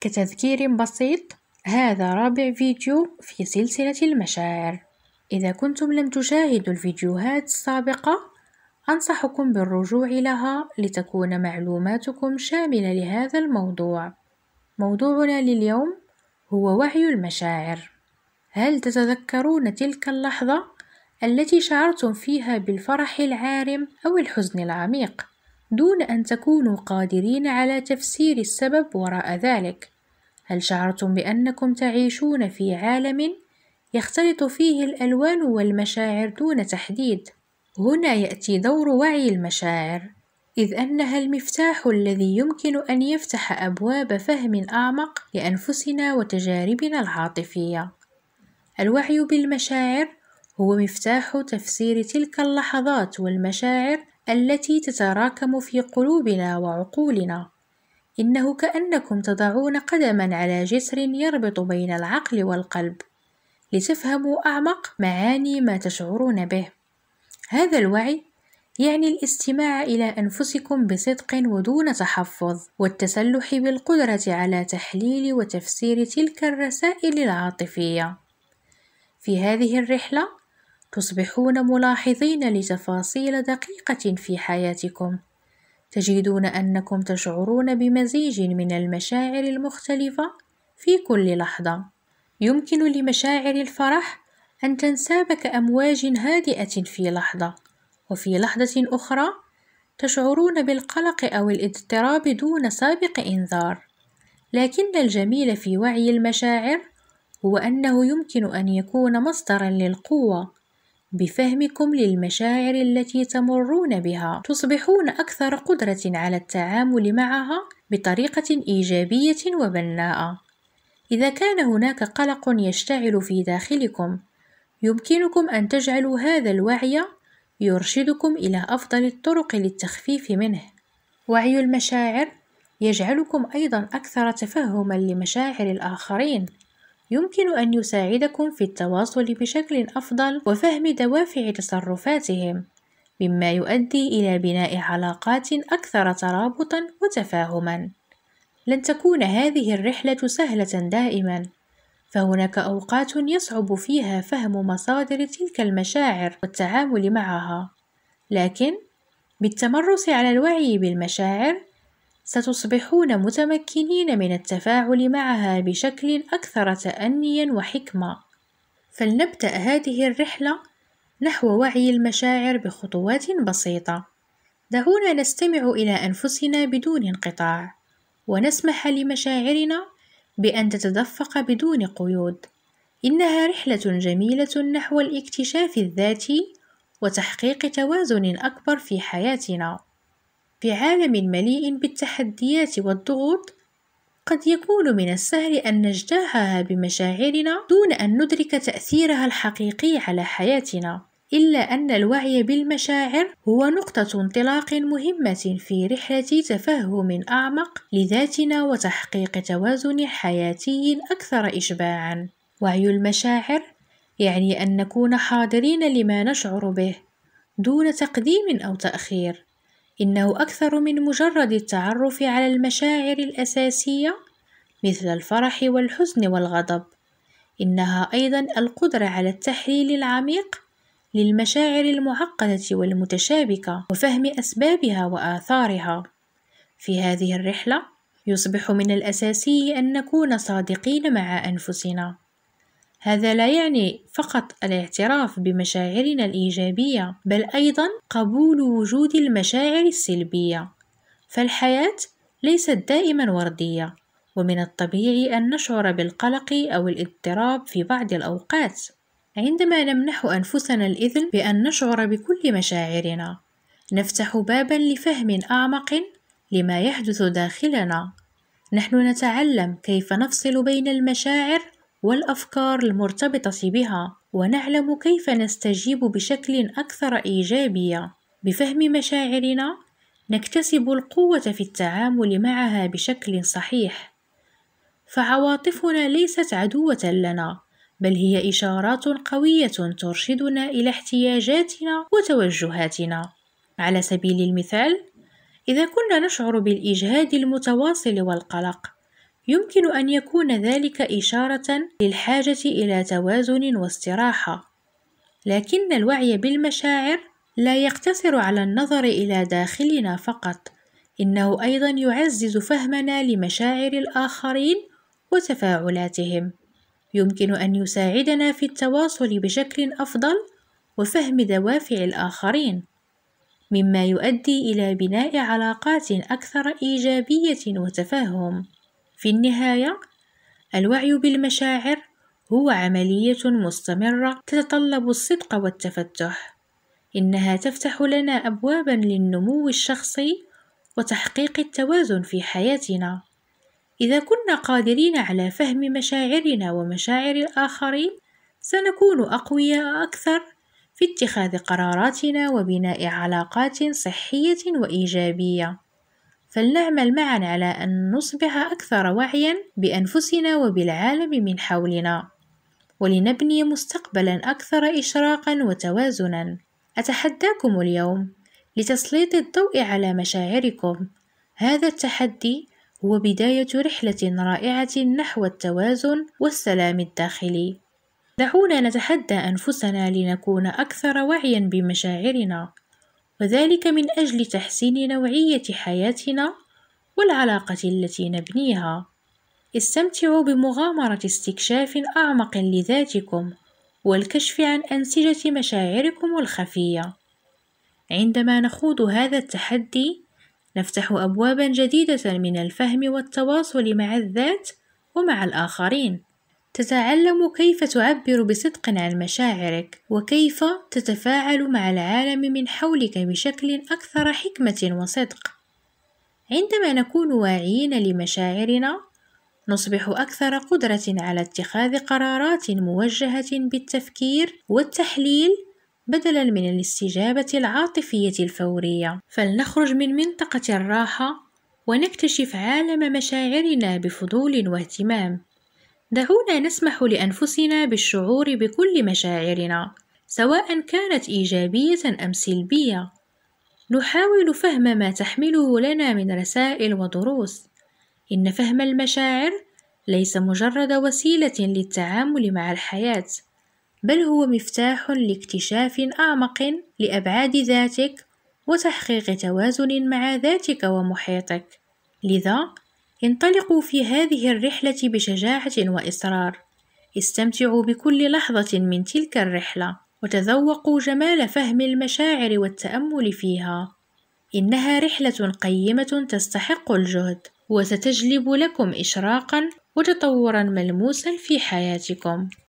كتذكير بسيط هذا رابع فيديو في سلسلة المشاعر إذا كنتم لم تشاهدوا الفيديوهات السابقة أنصحكم بالرجوع لها لتكون معلوماتكم شاملة لهذا الموضوع موضوعنا لليوم هو وعي المشاعر هل تتذكرون تلك اللحظة التي شعرتم فيها بالفرح العارم أو الحزن العميق دون أن تكونوا قادرين على تفسير السبب وراء ذلك هل شعرتم بأنكم تعيشون في عالم يختلط فيه الألوان والمشاعر دون تحديد؟ هنا يأتي دور وعي المشاعر، إذ أنها المفتاح الذي يمكن أن يفتح أبواب فهم أعمق لأنفسنا وتجاربنا العاطفية. الوعي بالمشاعر هو مفتاح تفسير تلك اللحظات والمشاعر التي تتراكم في قلوبنا وعقولنا إنه كأنكم تضعون قدما على جسر يربط بين العقل والقلب لتفهموا أعمق معاني ما تشعرون به هذا الوعي يعني الاستماع إلى أنفسكم بصدق ودون تحفظ والتسلح بالقدرة على تحليل وتفسير تلك الرسائل العاطفية في هذه الرحلة تصبحون ملاحظين لتفاصيل دقيقة في حياتكم تجدون أنكم تشعرون بمزيج من المشاعر المختلفة في كل لحظة يمكن لمشاعر الفرح أن تنساب كأمواج هادئة في لحظة وفي لحظة أخرى تشعرون بالقلق أو الاضطراب دون سابق إنذار لكن الجميل في وعي المشاعر هو أنه يمكن أن يكون مصدرا للقوة بفهمكم للمشاعر التي تمرون بها تصبحون اكثر قدره على التعامل معها بطريقه ايجابيه وبناءه اذا كان هناك قلق يشتعل في داخلكم يمكنكم ان تجعلوا هذا الوعي يرشدكم الى افضل الطرق للتخفيف منه وعي المشاعر يجعلكم ايضا اكثر تفهما لمشاعر الاخرين يمكن أن يساعدكم في التواصل بشكل أفضل وفهم دوافع تصرفاتهم مما يؤدي إلى بناء علاقات أكثر ترابطا وتفاهما لن تكون هذه الرحلة سهلة دائما فهناك أوقات يصعب فيها فهم مصادر تلك المشاعر والتعامل معها لكن بالتمرس على الوعي بالمشاعر ستصبحون متمكنين من التفاعل معها بشكل أكثر تأنيا وحكمة فلنبدأ هذه الرحلة نحو وعي المشاعر بخطوات بسيطة دعونا نستمع إلى أنفسنا بدون انقطاع ونسمح لمشاعرنا بأن تتدفق بدون قيود إنها رحلة جميلة نحو الاكتشاف الذاتي وتحقيق توازن أكبر في حياتنا في عالم مليء بالتحديات والضغوط قد يكون من السهل أن نجتاحها بمشاعرنا دون أن ندرك تأثيرها الحقيقي على حياتنا إلا أن الوعي بالمشاعر هو نقطة انطلاق مهمة في رحلة تفهم أعمق لذاتنا وتحقيق توازن حياتي أكثر إشباعًا. وعي المشاعر يعني أن نكون حاضرين لما نشعر به دون تقديم أو تأخير، إنه أكثر من مجرد التعرف على المشاعر الأساسية مثل الفرح والحزن والغضب إنها أيضا القدرة على التحليل العميق للمشاعر المعقدة والمتشابكة وفهم أسبابها وآثارها في هذه الرحلة يصبح من الأساسي أن نكون صادقين مع أنفسنا هذا لا يعني فقط الاعتراف بمشاعرنا الإيجابية بل أيضا قبول وجود المشاعر السلبية فالحياة ليست دائما وردية ومن الطبيعي أن نشعر بالقلق أو الاضطراب في بعض الأوقات عندما نمنح أنفسنا الإذن بأن نشعر بكل مشاعرنا نفتح بابا لفهم أعمق لما يحدث داخلنا نحن نتعلم كيف نفصل بين المشاعر والافكار المرتبطه بها ونعلم كيف نستجيب بشكل اكثر ايجابيه بفهم مشاعرنا نكتسب القوه في التعامل معها بشكل صحيح فعواطفنا ليست عدوه لنا بل هي اشارات قويه ترشدنا الى احتياجاتنا وتوجهاتنا على سبيل المثال اذا كنا نشعر بالاجهاد المتواصل والقلق يمكن أن يكون ذلك إشارة للحاجة إلى توازن واستراحة، لكن الوعي بالمشاعر لا يقتصر على النظر إلى داخلنا فقط، إنه أيضًا يعزز فهمنا لمشاعر الآخرين وتفاعلاتهم، يمكن أن يساعدنا في التواصل بشكل أفضل وفهم دوافع الآخرين، مما يؤدي إلى بناء علاقات أكثر إيجابية وتفاهم. في النهاية الوعي بالمشاعر هو عملية مستمرة تتطلب الصدق والتفتح إنها تفتح لنا أبوابا للنمو الشخصي وتحقيق التوازن في حياتنا إذا كنا قادرين على فهم مشاعرنا ومشاعر الآخرين سنكون أقوياء أكثر في اتخاذ قراراتنا وبناء علاقات صحية وإيجابية فلنعمل معا على أن نصبح أكثر وعيا بأنفسنا وبالعالم من حولنا ولنبني مستقبلا أكثر إشراقا وتوازنا أتحداكم اليوم لتسليط الضوء على مشاعركم هذا التحدي هو بداية رحلة رائعة نحو التوازن والسلام الداخلي دعونا نتحدى أنفسنا لنكون أكثر وعيا بمشاعرنا وذلك من أجل تحسين نوعية حياتنا والعلاقة التي نبنيها استمتعوا بمغامرة استكشاف أعمق لذاتكم والكشف عن أنسجة مشاعركم الخفية عندما نخوض هذا التحدي نفتح أبوابا جديدة من الفهم والتواصل مع الذات ومع الآخرين تتعلم كيف تعبر بصدق عن مشاعرك وكيف تتفاعل مع العالم من حولك بشكل اكثر حكمه وصدق عندما نكون واعيين لمشاعرنا نصبح اكثر قدره على اتخاذ قرارات موجهه بالتفكير والتحليل بدلا من الاستجابه العاطفيه الفوريه فلنخرج من منطقه الراحه ونكتشف عالم مشاعرنا بفضول واهتمام دعونا نسمح لانفسنا بالشعور بكل مشاعرنا سواء كانت ايجابيه ام سلبيه نحاول فهم ما تحمله لنا من رسائل ودروس ان فهم المشاعر ليس مجرد وسيله للتعامل مع الحياه بل هو مفتاح لاكتشاف اعمق لابعاد ذاتك وتحقيق توازن مع ذاتك ومحيطك لذا انطلقوا في هذه الرحلة بشجاعة وإصرار استمتعوا بكل لحظة من تلك الرحلة وتذوقوا جمال فهم المشاعر والتأمل فيها إنها رحلة قيمة تستحق الجهد وستجلب لكم إشراقا وتطورا ملموسا في حياتكم